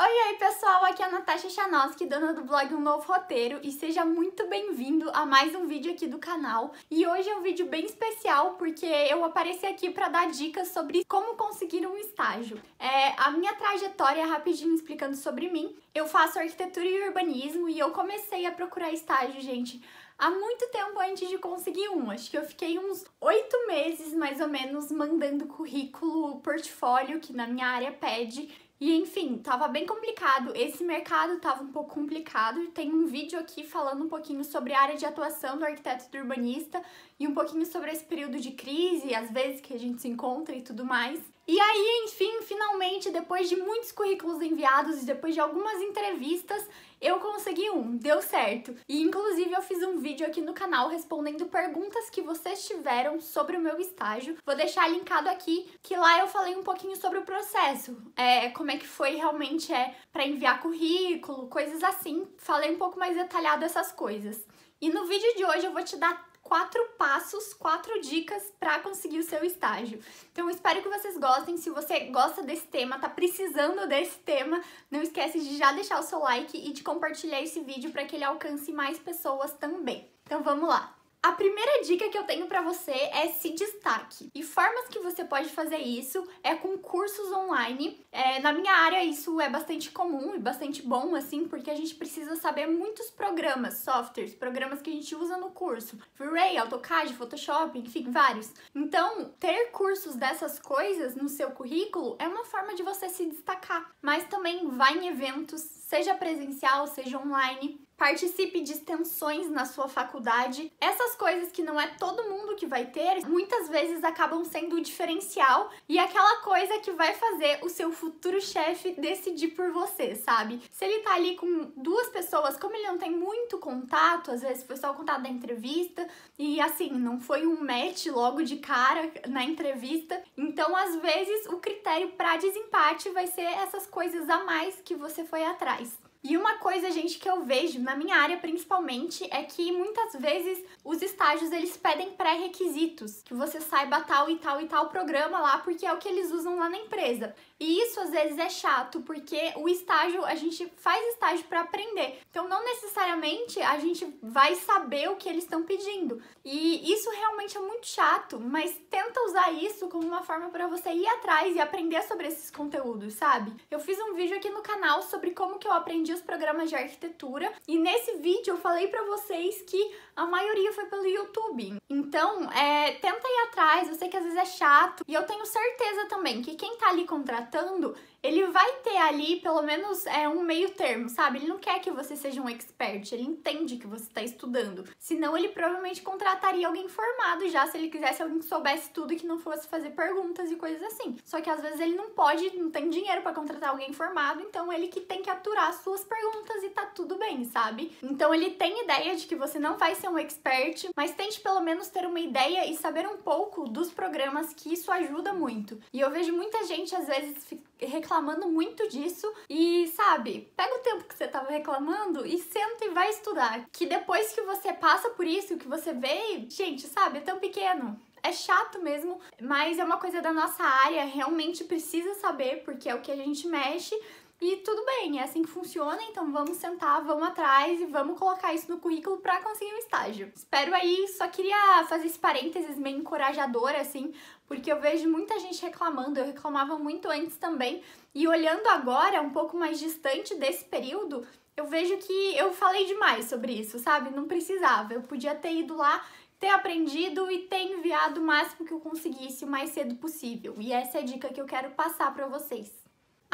Oi, oi pessoal, aqui é a Natasha Chanowski, dona do blog Um Novo Roteiro e seja muito bem-vindo a mais um vídeo aqui do canal. E hoje é um vídeo bem especial porque eu apareci aqui para dar dicas sobre como conseguir um estágio. É, a minha trajetória, é rapidinho explicando sobre mim, eu faço arquitetura e urbanismo e eu comecei a procurar estágio, gente, há muito tempo antes de conseguir um. Acho que eu fiquei uns oito meses mais ou menos mandando currículo, portfólio, que na minha área pede. E enfim, tava bem complicado. Esse mercado tava um pouco complicado. Tem um vídeo aqui falando um pouquinho sobre a área de atuação do arquiteto e do urbanista e um pouquinho sobre esse período de crise, as vezes que a gente se encontra e tudo mais. E aí, enfim, finalmente, depois de muitos currículos enviados, e depois de algumas entrevistas, eu consegui um, deu certo. E inclusive eu fiz um vídeo aqui no canal respondendo perguntas que vocês tiveram sobre o meu estágio. Vou deixar linkado aqui, que lá eu falei um pouquinho sobre o processo, é, como é que foi realmente é para enviar currículo, coisas assim. Falei um pouco mais detalhado essas coisas. E no vídeo de hoje eu vou te dar quatro passos, quatro dicas para conseguir o seu estágio. Então, espero que vocês gostem. Se você gosta desse tema, tá precisando desse tema, não esquece de já deixar o seu like e de compartilhar esse vídeo para que ele alcance mais pessoas também. Então, vamos lá. A primeira dica que eu tenho para você é se destaque. E formas que você pode fazer isso é com cursos online. É, na minha área isso é bastante comum e bastante bom, assim, porque a gente precisa saber muitos programas, softwares, programas que a gente usa no curso. V-Ray, AutoCAD, Photoshop, enfim, vários. Então, ter cursos dessas coisas no seu currículo é uma forma de você se destacar. Mas também vai em eventos, seja presencial, seja online participe de extensões na sua faculdade. Essas coisas que não é todo mundo que vai ter, muitas vezes acabam sendo o diferencial e aquela coisa que vai fazer o seu futuro chefe decidir por você, sabe? Se ele tá ali com duas pessoas, como ele não tem muito contato, às vezes foi só o contato da entrevista e assim, não foi um match logo de cara na entrevista, então às vezes o critério para desempate vai ser essas coisas a mais que você foi atrás. E uma coisa, gente, que eu vejo na minha área principalmente é que muitas vezes os estágios eles pedem pré-requisitos, que você saiba tal e tal e tal programa lá porque é o que eles usam lá na empresa. E isso às vezes é chato porque o estágio, a gente faz estágio para aprender. Então não necessariamente a gente vai saber o que eles estão pedindo. E isso realmente é muito chato, mas tenta usar isso como uma forma para você ir atrás e aprender sobre esses conteúdos, sabe? Eu fiz um vídeo aqui no canal sobre como que eu aprendi os programas de arquitetura. E nesse vídeo eu falei pra vocês que a maioria foi pelo YouTube. Então, é, tenta ir atrás, eu sei que às vezes é chato. E eu tenho certeza também que quem tá ali contratando, ele vai ter ali pelo menos é, um meio termo, sabe? Ele não quer que você seja um expert, ele entende que você tá estudando. Senão ele provavelmente contrataria alguém formado já, se ele quisesse alguém que soubesse tudo e que não fosse fazer perguntas e coisas assim. Só que às vezes ele não pode, não tem dinheiro para contratar alguém formado, então ele que tem que aturar a sua perguntas e tá tudo bem, sabe? Então ele tem ideia de que você não vai ser um expert, mas tente pelo menos ter uma ideia e saber um pouco dos programas que isso ajuda muito. E eu vejo muita gente às vezes reclamando muito disso e sabe, pega o tempo que você tava reclamando e senta e vai estudar, que depois que você passa por isso, que você vê, gente, sabe, é tão pequeno, é chato mesmo, mas é uma coisa da nossa área, realmente precisa saber, porque é o que a gente mexe. E tudo bem, é assim que funciona, então vamos sentar, vamos atrás e vamos colocar isso no currículo para conseguir um estágio. Espero aí, só queria fazer esse parênteses meio encorajador, assim, porque eu vejo muita gente reclamando, eu reclamava muito antes também, e olhando agora, um pouco mais distante desse período, eu vejo que eu falei demais sobre isso, sabe? Não precisava, eu podia ter ido lá ter aprendido e ter enviado o máximo que eu conseguisse o mais cedo possível. E essa é a dica que eu quero passar para vocês.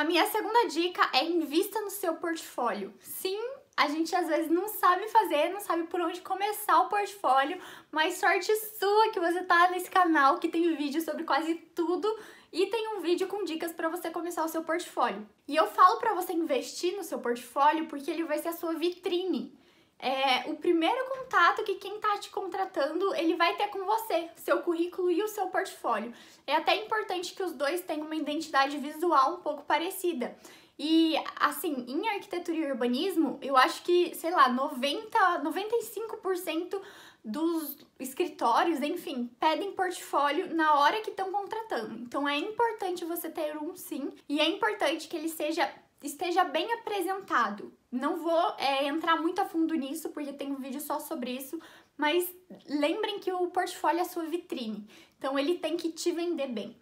A minha segunda dica é invista no seu portfólio. Sim, a gente às vezes não sabe fazer, não sabe por onde começar o portfólio, mas sorte sua que você tá nesse canal que tem vídeo sobre quase tudo e tem um vídeo com dicas para você começar o seu portfólio. E eu falo para você investir no seu portfólio porque ele vai ser a sua vitrine é o primeiro contato é que quem tá te contratando, ele vai ter com você, seu currículo e o seu portfólio. É até importante que os dois tenham uma identidade visual um pouco parecida. E assim, em arquitetura e urbanismo, eu acho que, sei lá, 90, 95% dos escritórios, enfim, pedem portfólio na hora que estão contratando. Então é importante você ter um sim e é importante que ele seja esteja bem apresentado. Não vou é, entrar muito a fundo nisso, porque tem um vídeo só sobre isso, mas lembrem que o portfólio é a sua vitrine, então ele tem que te vender bem.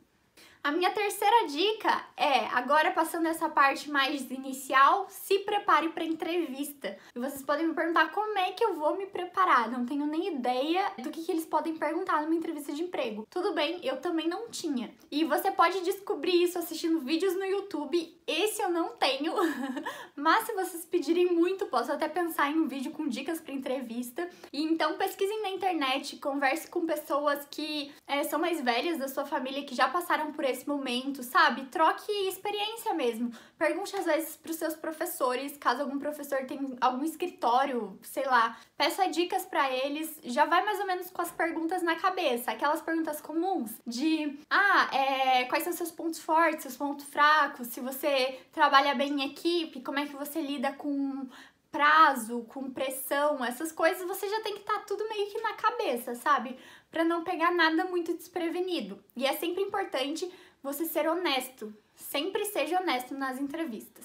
A minha terceira dica é, agora passando essa parte mais inicial, se prepare para entrevista. E vocês podem me perguntar como é que eu vou me preparar, não tenho nem ideia do que, que eles podem perguntar numa entrevista de emprego. Tudo bem, eu também não tinha. E você pode descobrir isso assistindo vídeos no YouTube, esse eu não tenho, mas se vocês pedirem muito, posso até pensar em um vídeo com dicas para entrevista. E então pesquisem na internet, converse com pessoas que é, são mais velhas da sua família, que já passaram por esse momento, sabe? Troque experiência mesmo. Pergunte às vezes para os seus professores, caso algum professor tenha algum escritório, sei lá. Peça dicas para eles. Já vai mais ou menos com as perguntas na cabeça, aquelas perguntas comuns de: ah, é, quais são seus pontos fortes, seus pontos fracos? Se você trabalha bem em equipe, como é que você lida com prazo, com pressão, essas coisas, você já tem que estar tá tudo meio que na cabeça, sabe? para não pegar nada muito desprevenido. E é sempre importante você ser honesto. Sempre seja honesto nas entrevistas.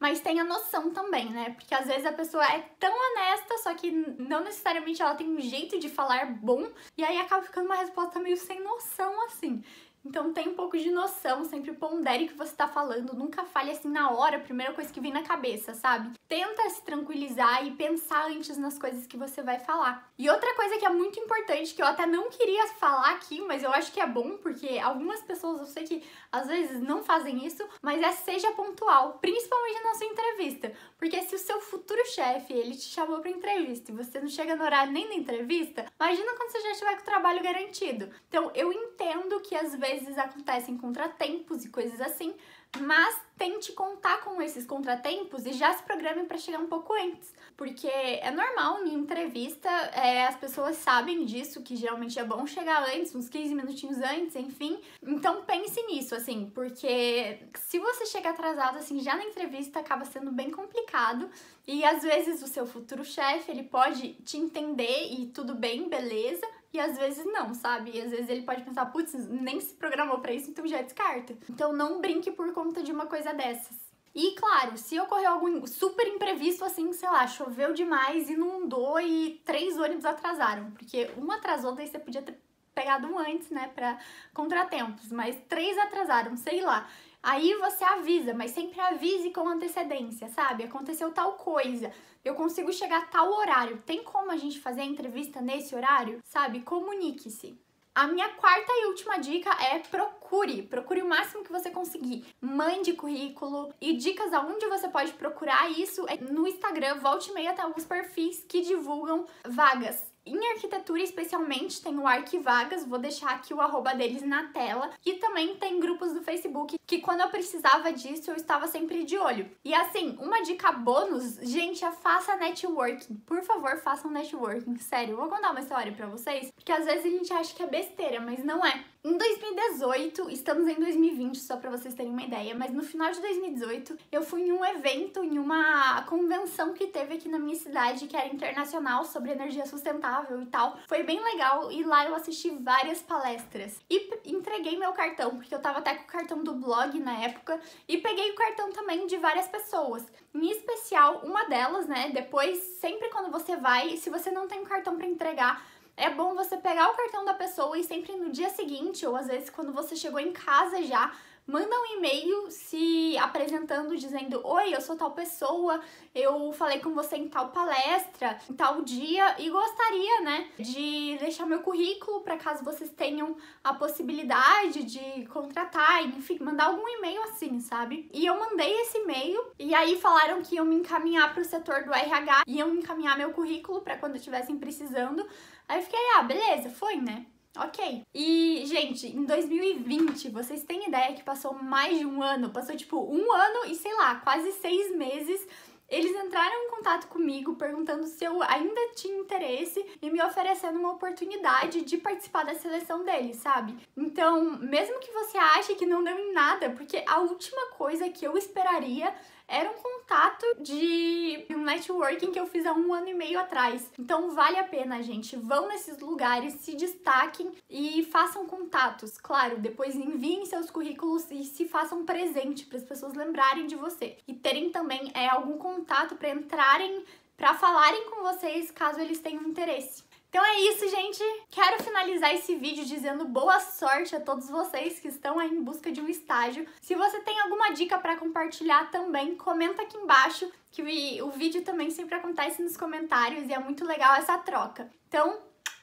Mas tenha noção também, né? Porque às vezes a pessoa é tão honesta, só que não necessariamente ela tem um jeito de falar bom, e aí acaba ficando uma resposta meio sem noção assim. Então tem um pouco de noção, sempre pondere o que você tá falando, nunca fale assim na hora, a primeira coisa que vem na cabeça, sabe? Tenta se tranquilizar e pensar antes nas coisas que você vai falar. E outra coisa que é muito importante, que eu até não queria falar aqui, mas eu acho que é bom, porque algumas pessoas eu sei que às vezes não fazem isso, mas é seja pontual, principalmente na sua entrevista. Porque se o seu futuro chefe, ele te chamou pra entrevista e você não chega no horário nem na entrevista, imagina quando você já estiver com o trabalho garantido. Então eu entendo que às vezes vezes acontecem contratempos e coisas assim, mas tente contar com esses contratempos e já se programe para chegar um pouco antes, porque é normal em entrevista, é, as pessoas sabem disso, que geralmente é bom chegar antes, uns 15 minutinhos antes, enfim. Então pense nisso, assim, porque se você chega atrasado, assim, já na entrevista acaba sendo bem complicado e às vezes o seu futuro chefe, ele pode te entender e tudo bem, beleza, e às vezes não, sabe? E às vezes ele pode pensar, putz, nem se programou para isso, então já é descarta. Então não brinque por conta de uma coisa dessas. E claro, se ocorreu algum super imprevisto, assim, sei lá, choveu demais, inundou e três ônibus atrasaram, porque um atrasou, daí você podia ter pegado um antes, né, para contratempos, mas três atrasaram, sei lá. Aí você avisa, mas sempre avise com antecedência, sabe? Aconteceu tal coisa eu consigo chegar a tal horário, tem como a gente fazer a entrevista nesse horário? Sabe? Comunique-se. A minha quarta e última dica é procure, procure o máximo que você conseguir. Mande currículo e dicas aonde você pode procurar isso é no Instagram, volte e meia até alguns perfis que divulgam vagas. Em arquitetura, especialmente, tem o Arquivagas, vou deixar aqui o arroba deles na tela. E também tem grupos do Facebook, que quando eu precisava disso, eu estava sempre de olho. E assim, uma dica bônus, gente, é faça networking. Por favor, façam networking, sério. Eu vou contar uma história pra vocês, porque às vezes a gente acha que é besteira, mas não é. Em 2018, estamos em 2020 só para vocês terem uma ideia, mas no final de 2018 eu fui em um evento, em uma convenção que teve aqui na minha cidade, que era internacional sobre energia sustentável e tal. Foi bem legal e lá eu assisti várias palestras. E entreguei meu cartão, porque eu tava até com o cartão do blog na época, e peguei o cartão também de várias pessoas. Em especial, uma delas, né, depois sempre quando você vai, se você não tem o cartão para entregar, é bom você pegar o cartão da pessoa e sempre no dia seguinte, ou às vezes quando você chegou em casa já, manda um e-mail se apresentando, dizendo: Oi, eu sou tal pessoa, eu falei com você em tal palestra, em tal dia, e gostaria, né, de deixar meu currículo para caso vocês tenham a possibilidade de contratar, enfim, mandar algum e-mail assim, sabe? E eu mandei esse e-mail, e aí falaram que iam me encaminhar para o setor do RH, iam encaminhar meu currículo para quando estivessem precisando. Aí eu fiquei, ah, beleza, foi, né? Ok. E, gente, em 2020, vocês têm ideia que passou mais de um ano? Passou, tipo, um ano e, sei lá, quase seis meses eles entraram em contato comigo perguntando se eu ainda tinha interesse e me oferecendo uma oportunidade de participar da seleção deles, sabe? Então, mesmo que você ache que não deu em nada, porque a última coisa que eu esperaria era um contato de um networking que eu fiz há um ano e meio atrás. Então vale a pena, gente. Vão nesses lugares, se destaquem e façam contatos. Claro, depois enviem seus currículos e se façam presente para as pessoas lembrarem de você. E terem também é, algum contato para entrarem para falarem com vocês caso eles tenham interesse. Então é isso, gente. Quero finalizar esse vídeo dizendo boa sorte a todos vocês que estão aí em busca de um estágio. Se você tem alguma dica para compartilhar também, comenta aqui embaixo, que o vídeo também sempre acontece nos comentários e é muito legal essa troca. Então,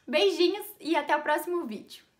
beijinhos e até o próximo vídeo.